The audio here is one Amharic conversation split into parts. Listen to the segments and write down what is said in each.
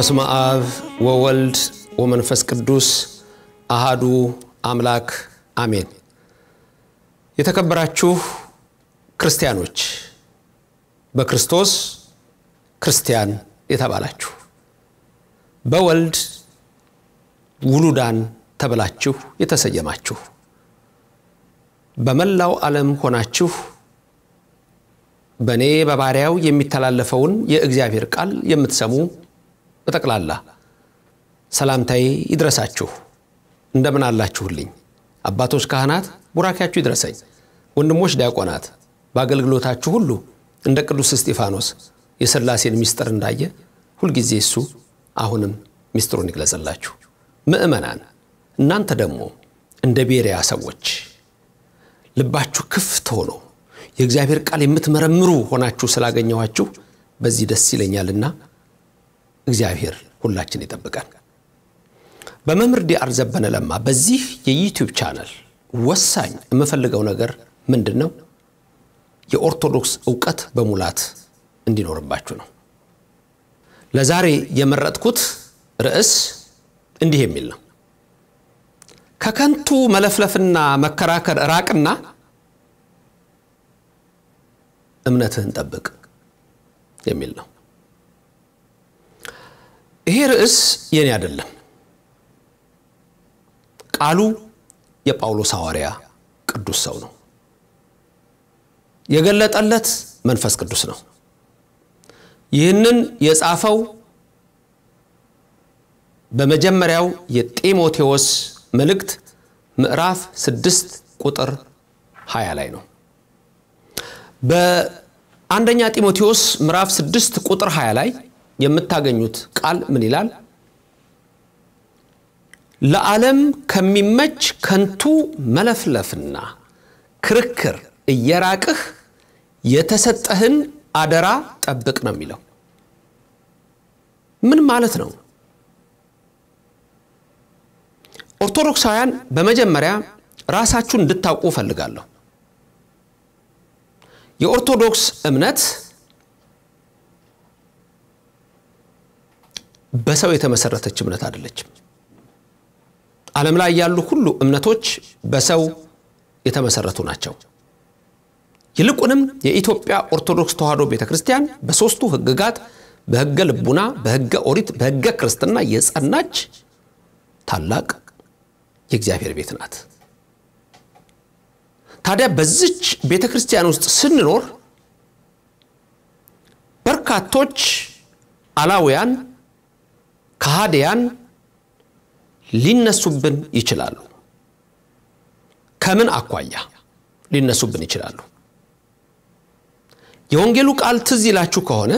በስመ አብ ወወልድ ወመንፈስ ቅዱስ አሃዱ አምላክ አሜን። የተከበራችሁ ክርስቲያኖች፣ በክርስቶስ ክርስቲያን የተባላችሁ፣ በወልድ ውሉዳን ተብላችሁ የተሰየማችሁ፣ በመላው ዓለም ሆናችሁ በእኔ በባሪያው የሚተላለፈውን የእግዚአብሔር ቃል የምትሰሙ በጠቅላላ ሰላምታዬ ይድረሳችሁ። እንደምን አላችሁልኝ? አባቶች ካህናት ቡራኪያችሁ ይድረሰኝ። ወንድሞች ዲያቆናት በአገልግሎታችሁ ሁሉ እንደ ቅዱስ እስጢፋኖስ የሥላሴን ምስጢር እንዳየ ሁልጊዜ እሱ አሁንም ምስጢሩን ይግለጽላችሁ። ምእመናን እናንተ ደግሞ እንደ ቤሪያ ሰዎች ልባችሁ ክፍት ሆኖ የእግዚአብሔር ቃል የምትመረምሩ ሆናችሁ ስላገኘኋችሁ በዚህ ደስ ይለኛልና እግዚአብሔር ሁላችን ይጠብቀን። በመምህር ዲአር ዘበነ ለማ በዚህ የዩቲዩብ ቻናል ወሳኝ የምፈልገው ነገር ምንድን ነው? የኦርቶዶክስ እውቀት በሙላት እንዲኖርባችሁ ነው። ለዛሬ የመረጥኩት ርዕስ እንዲህ የሚል ነው። ከከንቱ መለፍለፍና መከራከር ራቅና እምነትህን ጠብቅ የሚል ነው። ይሄ ርዕስ የኔ አይደለም። ቃሉ የጳውሎስ ሐዋርያ ቅዱስ ሰው ነው። የገለጠለት መንፈስ ቅዱስ ነው። ይህንን የጻፈው በመጀመሪያው የጢሞቴዎስ መልእክት ምዕራፍ ስድስት ቁጥር 20 ላይ ነው። በአንደኛ ጢሞቴዎስ ምዕራፍ ስድስት ቁጥር 20 ላይ የምታገኙት ቃል ምን ይላል? ለዓለም ከሚመች ከንቱ መለፍለፍና ክርክር እየራቅህ የተሰጠህን አደራ ጠብቅ ነው የሚለው። ምን ማለት ነው? ኦርቶዶክሳውያን በመጀመሪያ ራሳችሁን እንድታውቁ እፈልጋለሁ። የኦርቶዶክስ እምነት በሰው የተመሰረተች እምነት አይደለችም። ዓለም ላይ ያሉ ሁሉ እምነቶች በሰው የተመሰረቱ ናቸው። ይልቁንም የኢትዮጵያ ኦርቶዶክስ ተዋሕዶ ቤተ ክርስቲያን በሦስቱ ሕግጋት በሕገ ልቡና፣ በሕገ ኦሪት፣ በሕገ ክርስትና የጸናች ታላቅ የእግዚአብሔር ቤት ናት። ታዲያ በዚች ቤተ ክርስቲያን ውስጥ ስንኖር በርካቶች አላውያን ከሃዲያን ሊነሱብን ይችላሉ። ከምን አኳያ ሊነሱብን ይችላሉ? የወንጌሉ ቃል ትዝ ይላችሁ ከሆነ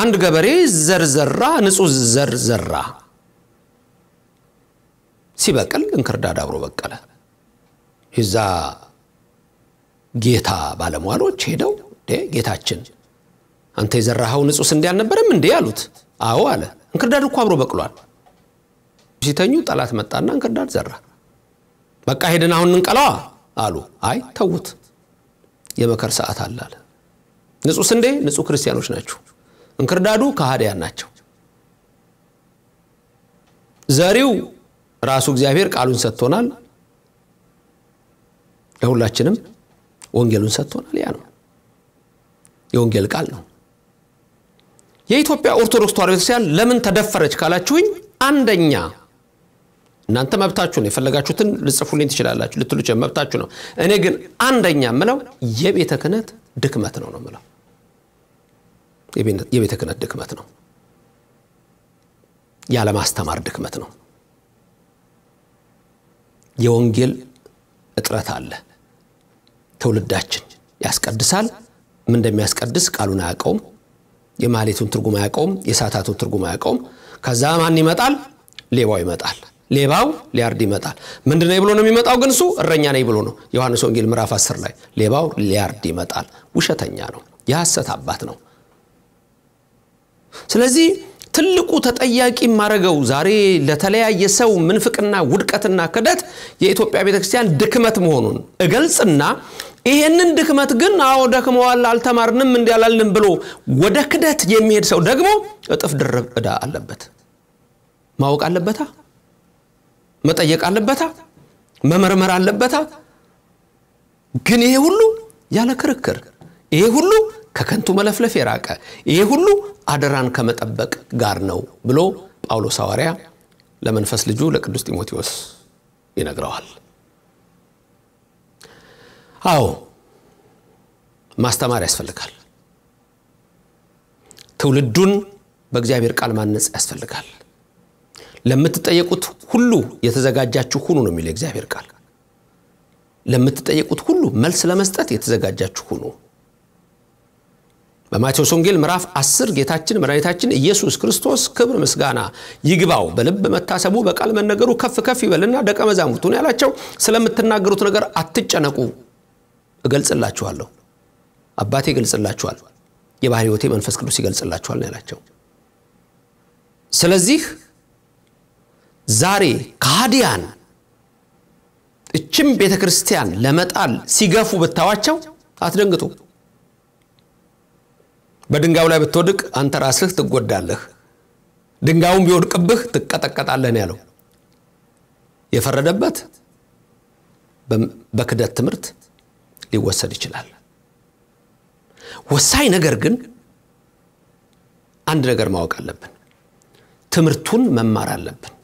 አንድ ገበሬ ዘርዘራ፣ ንጹህ ዘርዘራ ሲበቅል እንክርዳድ አብሮ በቀለ። የዛ ጌታ ባለሟሎች ሄደው ጌታችን አንተ የዘራኸው ንጹህ ስንዴ አልነበረም እንዴ አሉት። አዎ አለ። እንክርዳድ እኮ አብሮ በቅሏል። ሲተኙ ጠላት መጣና እንክርዳድ ዘራ። በቃ ሄደን አሁን እንቀላዋ አሉ። አይ ተዉት፣ የመከር ሰዓት አለ አለ። ንጹህ ስንዴ ንጹህ ክርስቲያኖች ናችሁ፣ እንክርዳዱ ከሃዲያን ናቸው። ዘሪው ራሱ እግዚአብሔር ቃሉን ሰጥቶናል፣ ለሁላችንም ወንጌሉን ሰጥቶናል። ያ ነው የወንጌል ቃል ነው። የኢትዮጵያ ኦርቶዶክስ ተዋሕዶ ቤተክርስቲያን ለምን ተደፈረች ካላችሁኝ፣ አንደኛ እናንተ መብታችሁ ነው፣ የፈለጋችሁትን ልጽፉልኝ ትችላላችሁ፣ ልትሉ መብታችሁ ነው። እኔ ግን አንደኛ ምለው የቤተ ክህነት ድክመት ነው ነው ምለው የቤተ ክህነት ድክመት ነው፣ ያለማስተማር ድክመት ነው። የወንጌል እጥረት አለ። ትውልዳችን ያስቀድሳል፣ ምን እንደሚያስቀድስ ቃሉን አያውቀውም። የማሌቱን ትርጉም አያውቀውም፣ የሳታቱን ትርጉም አያውቀውም። ከዛ ማን ይመጣል? ሌባው ይመጣል። ሌባው ሊያርድ ይመጣል። ምንድነ ብሎ ነው የሚመጣው? ግን እሱ እረኛ ነኝ ብሎ ነው። ዮሐንስ ወንጌል ምዕራፍ 10 ላይ ሌባው ሊያርድ ይመጣል። ውሸተኛ ነው፣ የሐሰት አባት ነው። ስለዚህ ትልቁ ተጠያቂ ማረገው ዛሬ ለተለያየ ሰው ምንፍቅና፣ ውድቀትና ክደት የኢትዮጵያ ቤተክርስቲያን ድክመት መሆኑን እገልጽና ይሄንን ድክመት ግን አዎ ደክመዋል፣ አልተማርንም፣ እንዲያላልንም ብሎ ወደ ክደት የሚሄድ ሰው ደግሞ እጥፍ ድርብ እዳ አለበት። ማወቅ አለበታ፣ መጠየቅ አለበታ፣ መመርመር አለበታ። ግን ይሄ ሁሉ ያለ ክርክር፣ ይሄ ሁሉ ከከንቱ መለፍለፍ የራቀ ይሄ ሁሉ አደራን ከመጠበቅ ጋር ነው ብሎ ጳውሎስ ሐዋርያ ለመንፈስ ልጁ ለቅዱስ ጢሞቴዎስ ይነግረዋል። አዎ ማስተማር ያስፈልጋል። ትውልዱን በእግዚአብሔር ቃል ማነጽ ያስፈልጋል። ለምትጠየቁት ሁሉ የተዘጋጃችሁ ሁኑ ነው የሚለው እግዚአብሔር ቃል። ለምትጠየቁት ሁሉ መልስ ለመስጠት የተዘጋጃችሁ ሁኑ። በማቴዎስ ወንጌል ምዕራፍ 10 ጌታችን መድኃኒታችን ኢየሱስ ክርስቶስ ክብር ምስጋና ይግባው፣ በልብ መታሰቡ በቃል መነገሩ ከፍ ከፍ ይበልና ደቀ መዛሙርቱን ያላቸው ስለምትናገሩት ነገር አትጨነቁ እገልጽላችኋለሁ፣ አባቴ ይገልጽላችኋል፣ የባህር ህይወቴ መንፈስ ቅዱስ ይገልጽላችኋል ነው ያላቸው። ስለዚህ ዛሬ ከሃዲያን እችም ቤተ ክርስቲያን ለመጣል ሲገፉ ብታዋቸው አትደንግጡ። በድንጋዩ ላይ ብትወድቅ አንተ ራስህ ትጎዳለህ፣ ድንጋዩም ቢወድቅብህ ትቀጠቀጣለህ ነው ያለው። የፈረደበት በክደት ትምህርት ሊወሰድ ይችላል። ወሳኝ ነገር ግን አንድ ነገር ማወቅ አለብን። ትምህርቱን መማር አለብን።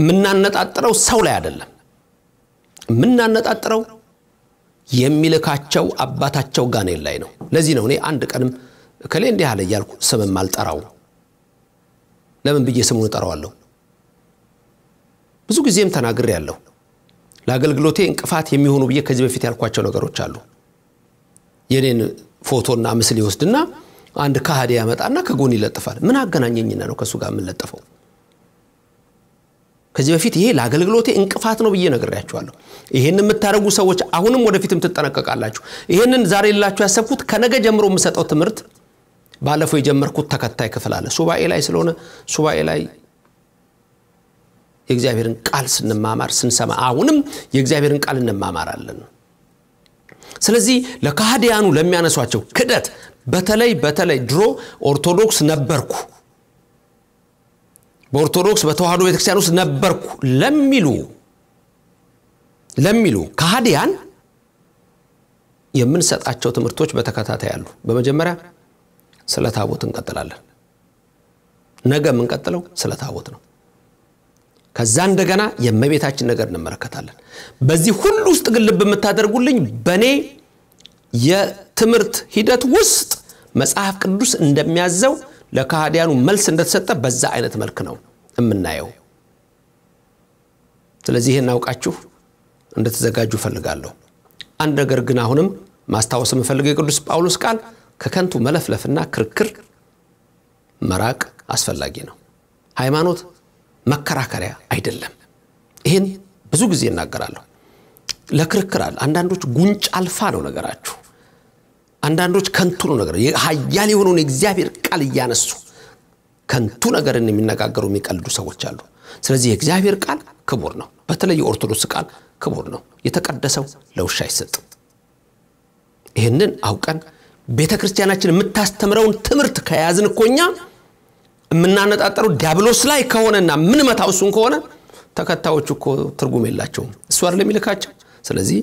የምናነጣጥረው ሰው ላይ አይደለም። የምናነጣጥረው የሚልካቸው አባታቸው ጋኔል ላይ ነው። ለዚህ ነው እኔ አንድ ቀንም ከሌ እንዲህ አለ እያልኩ ስምም አልጠራው። ለምን ብዬ ስሙን እጠረዋለሁ ብዙ ጊዜም ተናግሬ ያለሁ ለአገልግሎቴ እንቅፋት የሚሆኑ ብዬ ከዚህ በፊት ያልኳቸው ነገሮች አሉ። የኔን ፎቶና ምስል ይወስድና አንድ ከሃዲ ያመጣና ከጎን ይለጥፋል። ምን አገናኘኝና ነው ከእሱ ጋር የምንለጥፈው ከዚህ በፊት ይሄ ለአገልግሎቴ እንቅፋት ነው ብዬ ነግሬያችኋለሁ። ይህን የምታደርጉ ሰዎች አሁንም ወደፊትም ትጠነቀቃላችሁ። ይህንን ዛሬ ልላችሁ ያሰብኩት ከነገ ጀምሮ የምሰጠው ትምህርት ባለፈው የጀመርኩት ተከታይ ክፍል አለ። ሱባኤ ላይ ስለሆነ ሱባኤ ላይ የእግዚአብሔርን ቃል ስንማማር ስንሰማ አሁንም የእግዚአብሔርን ቃል እንማማራለን ስለዚህ ለካህዲያኑ ለሚያነሷቸው ክደት በተለይ በተለይ ድሮ ኦርቶዶክስ ነበርኩ በኦርቶዶክስ በተዋህዶ ቤተክርስቲያን ውስጥ ነበርኩ ለሚሉ ለሚሉ ካህዲያን የምንሰጣቸው ትምህርቶች በተከታታይ አሉ በመጀመሪያ ስለ ታቦት እንቀጥላለን ነገ የምንቀጥለው ስለ ታቦት ነው ከዛ እንደገና የእመቤታችን ነገር እንመለከታለን። በዚህ ሁሉ ውስጥ ግን ልብ የምታደርጉልኝ በእኔ የትምህርት ሂደት ውስጥ መጽሐፍ ቅዱስ እንደሚያዘው ለካህዲያኑ መልስ እንደተሰጠ በዛ አይነት መልክ ነው የምናየው። ስለዚህ ይህን አውቃችሁ እንደተዘጋጁ እፈልጋለሁ። አንድ ነገር ግን አሁንም ማስታወስ የምፈልገው የቅዱስ ጳውሎስ ቃል ከከንቱ መለፍለፍና ክርክር መራቅ አስፈላጊ ነው። ሃይማኖት መከራከሪያ አይደለም። ይህን ብዙ ጊዜ እናገራለሁ። ለክርክር አንዳንዶች ጉንጭ አልፋ ነው ነገራችሁ። አንዳንዶች ከንቱ ነው ነገር ሀያል የሆነውን የእግዚአብሔር ቃል እያነሱ ከንቱ ነገርን የሚነጋገሩ የሚቀልዱ ሰዎች አሉ። ስለዚህ የእግዚአብሔር ቃል ክቡር ነው። በተለይ የኦርቶዶክስ ቃል ክቡር ነው። የተቀደሰው ለውሻ አይሰጥም። ይህንን አውቀን ቤተ ክርስቲያናችን የምታስተምረውን ትምህርት ከያዝን እኮ እኛ የምናነጣጠረው ዲያብሎስ ላይ ከሆነና መታው እሱን ከሆነ ተከታዮቹ እኮ ትርጉም የላቸውም። እሱ አይደለም የሚልካቸው ስለዚህ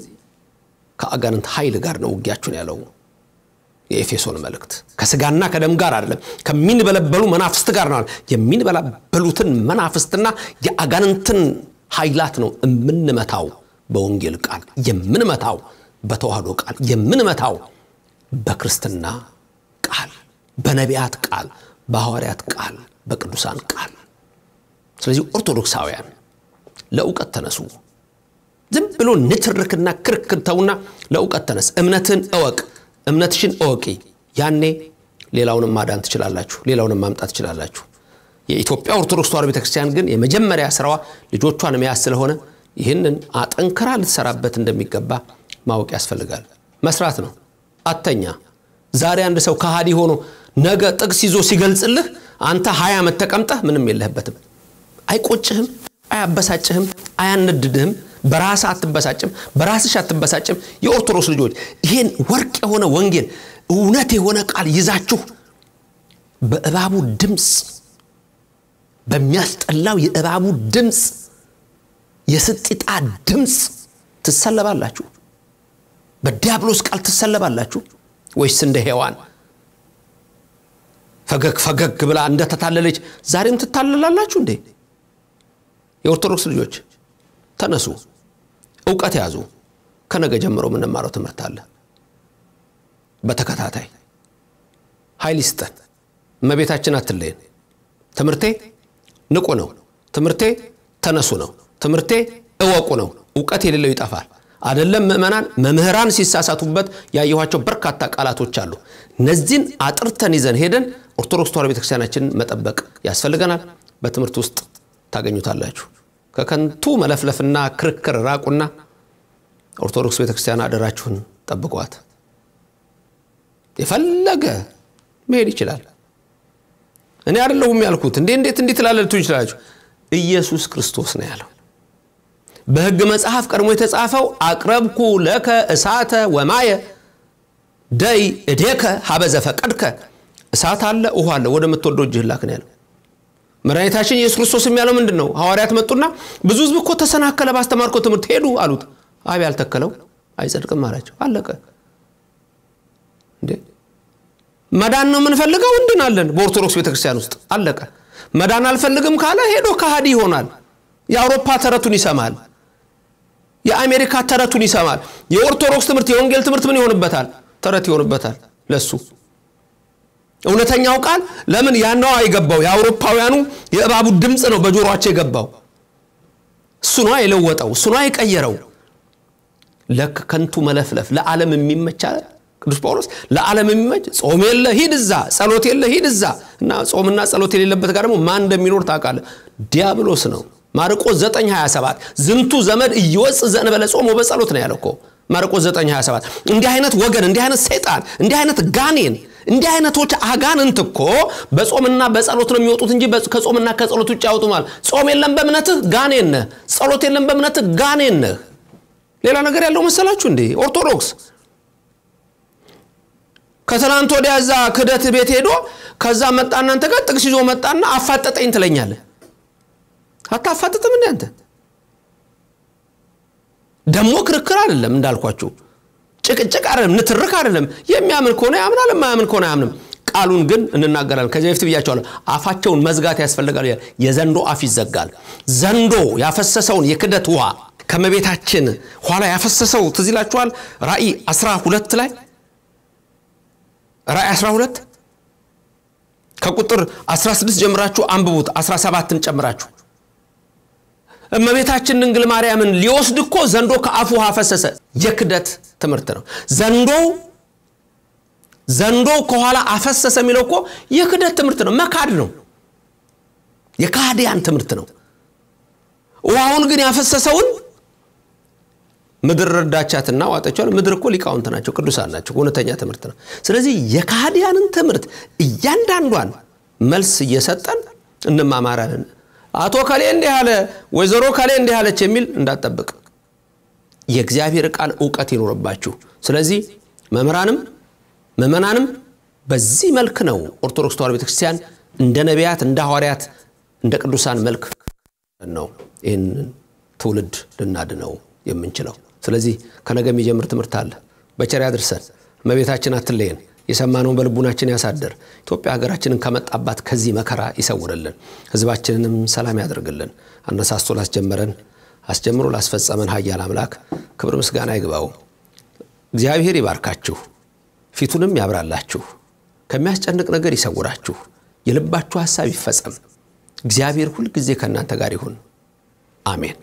ከአጋንንት ኃይል ጋር ነው ውጊያችሁን ያለው የኤፌሶን መልእክት። ከስጋና ከደም ጋር አይደለም፣ ከሚንበለበሉ መናፍስት ጋር ነው። የሚንበለበሉትን መናፍስትና የአጋንንትን ኃይላት ነው የምንመታው በወንጌል ቃል የምንመታው በተዋህዶ ቃል የምንመታው በክርስትና ቃል በነቢያት ቃል በሐዋርያት ቃል፣ በቅዱሳን ቃል። ስለዚህ ኦርቶዶክሳውያን ለእውቀት ተነሱ። ዝም ብሎ ንትርክና ክርክር ተውና ለእውቀት ተነስ። እምነትን እወቅ፣ እምነትሽን እወቂ። ያኔ ሌላውንም ማዳን ትችላላችሁ፣ ሌላውንም ማምጣት ትችላላችሁ። የኢትዮጵያ ኦርቶዶክስ ተዋር ቤተክርስቲያን ግን የመጀመሪያ ስራዋ ልጆቿን መያዝ ስለሆነ ይህንን አጠንክራ ልትሰራበት እንደሚገባ ማወቅ ያስፈልጋል። መስራት ነው። አተኛ ዛሬ አንድ ሰው ከሃዲ ሆኖ ነገ ጥቅስ ይዞ ሲገልጽልህ አንተ ሀያ ዓመት ተቀምጠህ ምንም የለህበትም። አይቆጭህም፣ አያበሳጭህም፣ አያነድድህም። በራስ አትበሳጭም፣ በራስሽ አትበሳጭም። የኦርቶዶክስ ልጆች ይሄን ወርቅ የሆነ ወንጌል እውነት የሆነ ቃል ይዛችሁ በእባቡ ድምፅ በሚያስጠላው የእባቡ ድምፅ የስጢጣ ድምፅ ትሰለባላችሁ፣ በዲያብሎስ ቃል ትሰለባላችሁ ወይስ እንደ ሔዋን ፈገግ ፈገግ ብላ እንደተታለለች ዛሬም ትታለላላችሁ እንዴ? የኦርቶዶክስ ልጆች ተነሱ፣ እውቀት ያዙ። ከነገ ጀምሮ የምንማረው ትምህርት አለ። በተከታታይ ኃይል ይስጠን። መቤታችን አትለየን። ትምህርቴ ንቁ ነው። ትምህርቴ ተነሱ ነው። ትምህርቴ እወቁ ነው። እውቀት የሌለው ይጠፋል። አደለም ምእመናን መምህራን ሲሳሳቱበት ያየኋቸው በርካታ ቃላቶች አሉ። እነዚህን አጥርተን ይዘን ሄደን ኦርቶዶክስ ተዋር ቤተክርስቲያናችን መጠበቅ ያስፈልገናል። በትምህርት ውስጥ ታገኙታላችሁ። ከከንቱ መለፍለፍና ክርክር ራቁና ኦርቶዶክስ ቤተክርስቲያን አደራችሁን ጠብቋት። የፈለገ መሄድ ይችላል። እኔ አደለሁም ያልኩት። እንዴ እንዴት እንዲህ ይችላላችሁ። ኢየሱስ ክርስቶስ ነው ያለው። በህግ መጽሐፍ ቀድሞ የተጻፈው አቅረብኩ ለከ እሳተ ወማየ ደይ እዴከ ሀበዘ ፈቀድከ እሳት አለ ውሃ አለ ወደ ምትወደው እጅህ ላክን ያለው። መድኃኒታችን ኢየሱስ ክርስቶስ የሚያለው ምንድን ነው? ሐዋርያት መጡና ብዙ ህዝብ እኮ ተሰናከለ፣ ባስተማርኮ ትምህርት ሄዱ አሉት። አብ ያልተከለው አይጸድቅም አላቸው። አለቀ። እንዴ መዳን ነው የምንፈልገው፣ እንድናለን በኦርቶዶክስ ቤተክርስቲያን ውስጥ አለቀ። መዳን አልፈልግም ካለ ሄዶ ከሃዲ ይሆናል። የአውሮፓ ተረቱን ይሰማል። የአሜሪካ ተረቱን ይሰማል። የኦርቶዶክስ ትምህርት የወንጌል ትምህርት ምን ይሆንበታል? ተረት ይሆንበታል ለሱ እውነተኛው ቃል ለምን ያነው አይገባው? የአውሮፓውያኑ የእባቡ ድምፅ ነው በጆሮአቸው የገባው። እሱ ነው የለወጠው፣ እሱ ነው የቀየረው። ለከንቱ መለፍለፍ ለዓለም የሚመቻ ቅዱስ ጳውሎስ ለዓለም የሚመች ጾም የለ ሂድ እዛ፣ ጸሎት የለ ሂድ እዛ እና ጾምና ጸሎት የሌለበት ጋር ደግሞ ማን እንደሚኖር ታውቃለህ። ዲያብሎስ ነው። ማርቆስ 927 ዝንቱ ዘመድ እየወጽ ዘእንበለ ጾም ወበጸሎት ነው ያለው እኮ ማርቆስ 927 እንዲህ አይነት ወገን እንዲህ አይነት ሰይጣን እንዲህ አይነት ጋኔን እንዲህ አይነቶች አጋንንት እኮ በጾምና በጸሎት ነው የሚወጡት እንጂ ከጾምና ከጸሎት ውጭ ያወጡማል ጾም የለም በእምነትህ ጋኔን ነህ ጸሎት የለም በእምነትህ ጋኔን ነህ ሌላ ነገር ያለው መሰላችሁ እንዴ ኦርቶዶክስ ከትናንት ወዲያ እዛ ክደት ቤት ሄዶ ከዛ መጣ እናንተ ጋር ጥቅስ ይዞ መጣና አፋጠጠኝ ትለኛለህ አታፋጥጥም እንደ አንተ ደግሞ ክርክር አይደለም እንዳልኳችሁ ጭቅጭቅ አይደለም ንትርክ አይደለም የሚያምን ከሆነ ያምናል የማያምን ከሆነ አያምንም ቃሉን ግን እንናገራለን ከዚህ በፊት ብያቸዋለሁ አፋቸውን መዝጋት ያስፈልጋል የዘንዶ አፍ ይዘጋል ዘንዶ ያፈሰሰውን የክደት ውሃ ከመቤታችን ኋላ ያፈሰሰው ትዝ ራእይ 12 ላይ ራእይ 12 ከቁጥር 16 ጀምራችሁ አንብቡት 17ን ጨምራችሁ እመቤታችን ድንግል ማርያምን ሊወስድ እኮ ዘንዶ ከአፉ ውሃ ፈሰሰ። የክደት ትምህርት ነው። ዘንዶ ዘንዶ ከኋላ አፈሰሰ የሚለው እኮ የክደት ትምህርት ነው። መካድ ነው። የካህዲያን ትምህርት ነው። ውሃውን ግን ያፈሰሰውን ምድር ረዳቻትና ዋጠቻውን። ምድር እኮ ሊቃውንት ናቸው፣ ቅዱሳን ናቸው። እውነተኛ ትምህርት ነው። ስለዚህ የካህዲያንን ትምህርት እያንዳንዷን መልስ እየሰጠን እንማማራለን። አቶ ከሌ እንዲህ አለ፣ ወይዘሮ ከሌ እንዲህ አለች የሚል እንዳጠብቅ የእግዚአብሔር ቃል እውቀት ይኖርባችሁ። ስለዚህ መምህራንም ምእመናንም በዚህ መልክ ነው ኦርቶዶክስ ተዋሕዶ ቤተክርስቲያን እንደ ነቢያት፣ እንደ ሐዋርያት፣ እንደ ቅዱሳን መልክ ነው ይህን ትውልድ ልናድነው የምንችለው። ስለዚህ ከነገ የሚጀምር ትምህርት አለ። በቸር ያድርሰን። እመቤታችን አትለየን። የሰማነውን በልቡናችን ያሳድር። ኢትዮጵያ ሀገራችንን ከመጣባት ከዚህ መከራ ይሰውርልን፣ ህዝባችንንም ሰላም ያደርግልን። አነሳስቶ ላስጀመረን አስጀምሮ ላስፈጸመን ሀያል አምላክ ክብር ምስጋና ይግባው። እግዚአብሔር ይባርካችሁ፣ ፊቱንም ያብራላችሁ፣ ከሚያስጨንቅ ነገር ይሰውራችሁ፣ የልባችሁ ሀሳብ ይፈጸም። እግዚአብሔር ሁልጊዜ ከእናንተ ጋር ይሁን። አሜን።